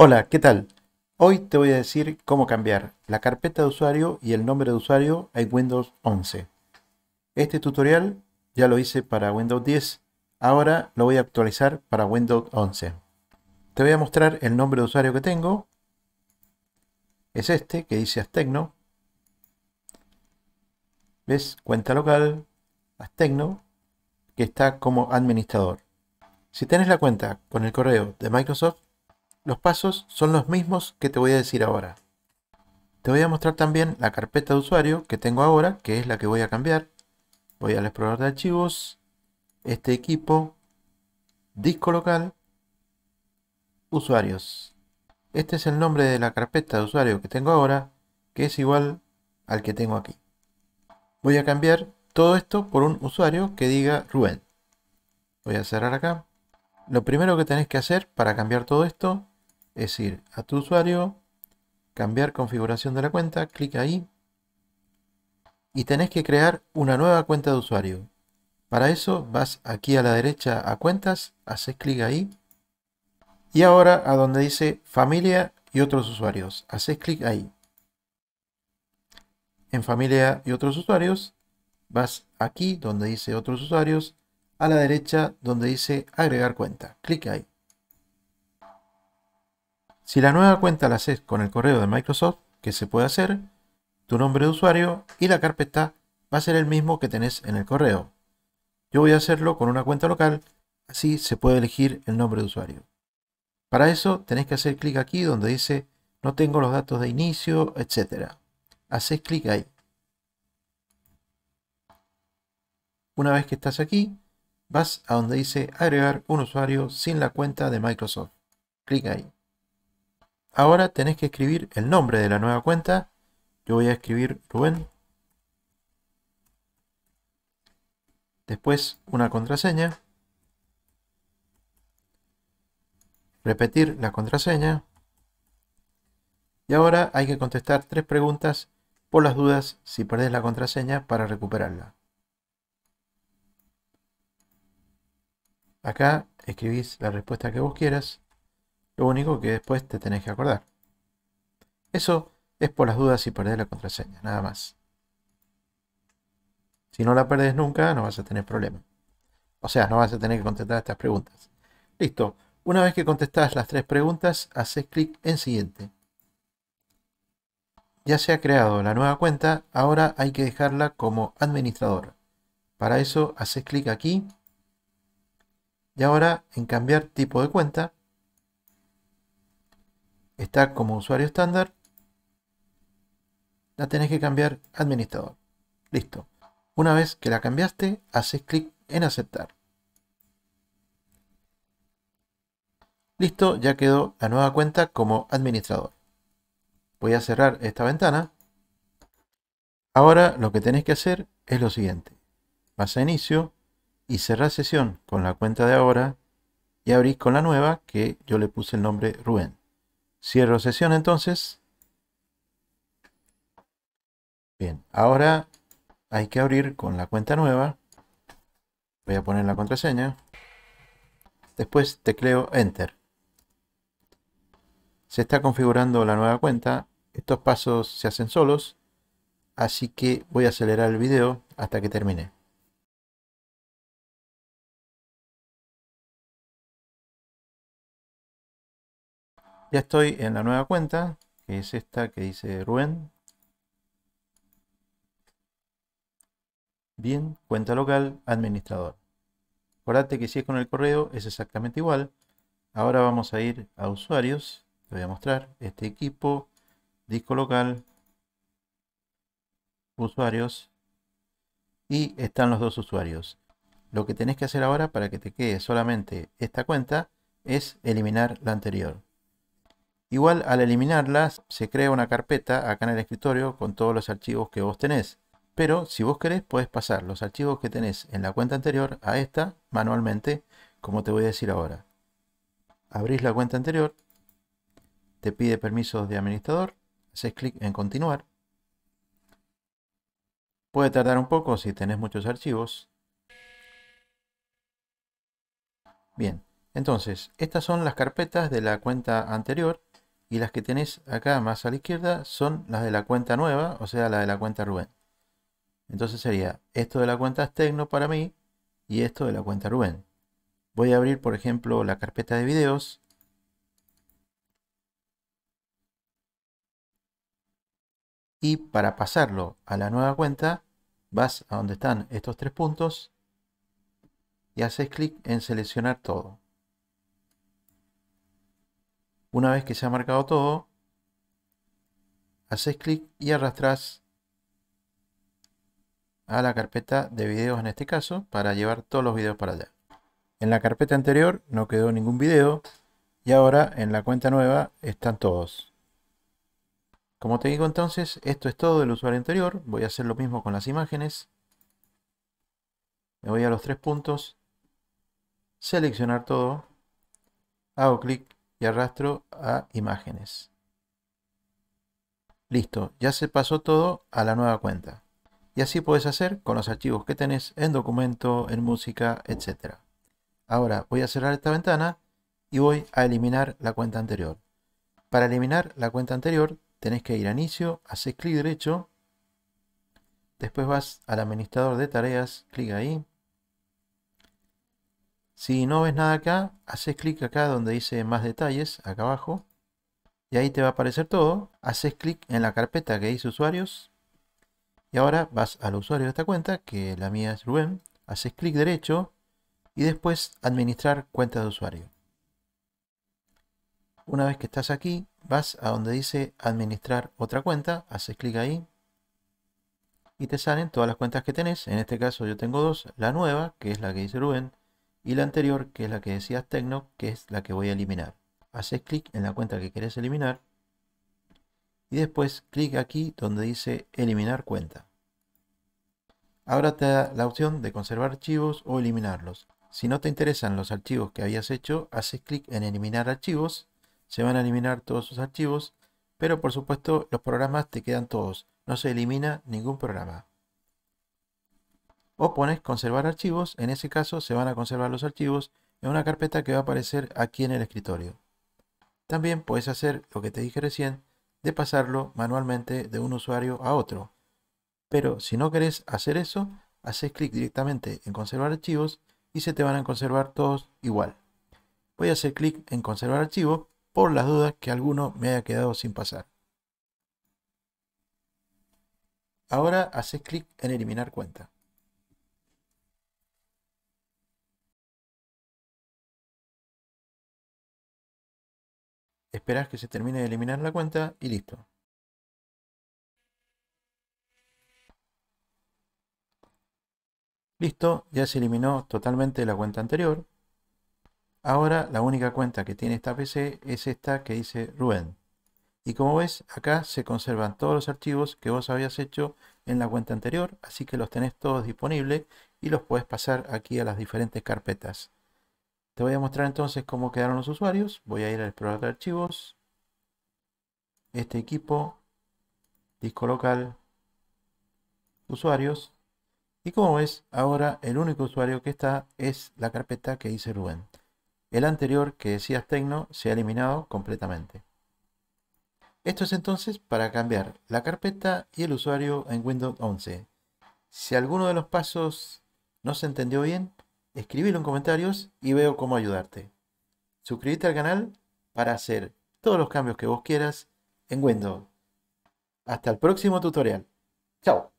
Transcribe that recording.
Hola, ¿qué tal? Hoy te voy a decir cómo cambiar la carpeta de usuario y el nombre de usuario en Windows 11. Este tutorial ya lo hice para Windows 10, ahora lo voy a actualizar para Windows 11. Te voy a mostrar el nombre de usuario que tengo. Es este que dice Astecno. ¿Ves? Cuenta local, Astecno, que está como administrador. Si tienes la cuenta con el correo de Microsoft, los pasos son los mismos que te voy a decir ahora. Te voy a mostrar también la carpeta de usuario que tengo ahora, que es la que voy a cambiar. Voy al explorador de archivos, este equipo, disco local, usuarios. Este es el nombre de la carpeta de usuario que tengo ahora, que es igual al que tengo aquí. Voy a cambiar todo esto por un usuario que diga Rubén. Voy a cerrar acá. Lo primero que tenés que hacer para cambiar todo esto es ir a tu usuario, cambiar configuración de la cuenta, clic ahí y tenés que crear una nueva cuenta de usuario. Para eso vas aquí a la derecha a cuentas, haces clic ahí y ahora a donde dice familia y otros usuarios, haces clic ahí. En familia y otros usuarios vas aquí donde dice otros usuarios, a la derecha donde dice agregar cuenta, clic ahí. Si la nueva cuenta la haces con el correo de Microsoft, que se puede hacer, tu nombre de usuario y la carpeta va a ser el mismo que tenés en el correo. Yo voy a hacerlo con una cuenta local, así se puede elegir el nombre de usuario. Para eso tenés que hacer clic aquí donde dice no tengo los datos de inicio, etc. Haces clic ahí. Una vez que estás aquí, vas a donde dice agregar un usuario sin la cuenta de Microsoft. Clic ahí. Ahora tenés que escribir el nombre de la nueva cuenta. Yo voy a escribir Rubén. Después una contraseña. Repetir la contraseña. Y ahora hay que contestar tres preguntas por las dudas si perdés la contraseña para recuperarla. Acá escribís la respuesta que vos quieras. Lo único que después te tenés que acordar. Eso es por las dudas y perder la contraseña, nada más. Si no la perdés nunca, no vas a tener problema. O sea, no vas a tener que contestar estas preguntas. Listo. Una vez que contestás las tres preguntas, haces clic en siguiente. Ya se ha creado la nueva cuenta, ahora hay que dejarla como administrador. Para eso haces clic aquí. Y ahora en cambiar tipo de cuenta, está como usuario estándar, la tenés que cambiar administrador. Listo. Una vez que la cambiaste, haces clic en aceptar. Listo, ya quedó la nueva cuenta como administrador. Voy a cerrar esta ventana. Ahora lo que tenés que hacer es lo siguiente. Vas a inicio y cerrar sesión con la cuenta de ahora y abrís con la nueva que yo le puse el nombre Rubén. Cierro sesión entonces. Bien, ahora hay que abrir con la cuenta nueva. Voy a poner la contraseña. Después tecleo Enter. Se está configurando la nueva cuenta. Estos pasos se hacen solos. Así que voy a acelerar el video hasta que termine. Ya estoy en la nueva cuenta, que es esta que dice Rubén. Bien, cuenta local, administrador. Acordate que si es con el correo es exactamente igual. Ahora vamos a ir a usuarios. Te voy a mostrar este equipo, disco local, usuarios y están los dos usuarios. Lo que tenés que hacer ahora para que te quede solamente esta cuenta es eliminar la anterior. Igual al eliminarlas se crea una carpeta acá en el escritorio con todos los archivos que vos tenés. Pero si vos querés podés pasar los archivos que tenés en la cuenta anterior a esta manualmente, como te voy a decir ahora. Abrís la cuenta anterior, te pide permisos de administrador, haces clic en continuar. Puede tardar un poco si tenés muchos archivos. Bien, entonces, estas son las carpetas de la cuenta anterior y las que tenéis acá más a la izquierda son las de la cuenta nueva, o sea, la de la cuenta Rubén. Entonces sería esto de la cuenta Tecno para mí y esto de la cuenta Rubén. Voy a abrir, por ejemplo, la carpeta de videos. Y para pasarlo a la nueva cuenta, vas a donde están estos tres puntos y haces clic en seleccionar todo. Una vez que se ha marcado todo, haces clic y arrastras a la carpeta de videos en este caso para llevar todos los videos para allá. En la carpeta anterior no quedó ningún video y ahora en la cuenta nueva están todos. Como te digo entonces, esto es todo del usuario anterior. Voy a hacer lo mismo con las imágenes. Me voy a los tres puntos, seleccionar todo, hago clic y arrastro a imágenes. Listo, ya se pasó todo a la nueva cuenta. Y así puedes hacer con los archivos que tenés en documento, en música, etc. Ahora voy a cerrar esta ventana y voy a eliminar la cuenta anterior. Para eliminar la cuenta anterior tenés que ir a inicio, haces clic derecho, después vas al administrador de tareas, clic ahí, si no ves nada acá, haces clic acá donde dice más detalles, acá abajo. Y ahí te va a aparecer todo. Haces clic en la carpeta que dice usuarios. Y ahora vas al usuario de esta cuenta, que la mía es Rubén. Haces clic derecho y después administrar cuenta de usuario. Una vez que estás aquí, vas a donde dice administrar otra cuenta. Haces clic ahí. Y te salen todas las cuentas que tenés. En este caso yo tengo dos. La nueva, que es la que dice Rubén y la anterior, que es la que decías Tecno, que es la que voy a eliminar. Haces clic en la cuenta que querés eliminar y después clic aquí donde dice eliminar cuenta. Ahora te da la opción de conservar archivos o eliminarlos. Si no te interesan los archivos que habías hecho, haces clic en eliminar archivos, se van a eliminar todos sus archivos, pero por supuesto los programas te quedan todos, no se elimina ningún programa o pones conservar archivos, en ese caso se van a conservar los archivos en una carpeta que va a aparecer aquí en el escritorio. También puedes hacer lo que te dije recién de pasarlo manualmente de un usuario a otro. Pero si no querés hacer eso, haces clic directamente en conservar archivos y se te van a conservar todos igual. Voy a hacer clic en conservar archivo por las dudas que alguno me haya quedado sin pasar. Ahora haces clic en eliminar cuenta. esperás que se termine de eliminar la cuenta y listo. Listo, ya se eliminó totalmente la cuenta anterior. Ahora la única cuenta que tiene esta PC es esta que dice Rubén. Y como ves, acá se conservan todos los archivos que vos habías hecho en la cuenta anterior, así que los tenés todos disponibles y los puedes pasar aquí a las diferentes carpetas. Te voy a mostrar entonces cómo quedaron los usuarios. Voy a ir al explorar de archivos. Este equipo, disco local, usuarios. Y como ves, ahora el único usuario que está es la carpeta que hice Rubén. El anterior que decías Tecno se ha eliminado completamente. Esto es entonces para cambiar la carpeta y el usuario en Windows 11. Si alguno de los pasos no se entendió bien, escribilo en comentarios y veo cómo ayudarte. Suscríbete al canal para hacer todos los cambios que vos quieras en Windows. Hasta el próximo tutorial. Chao.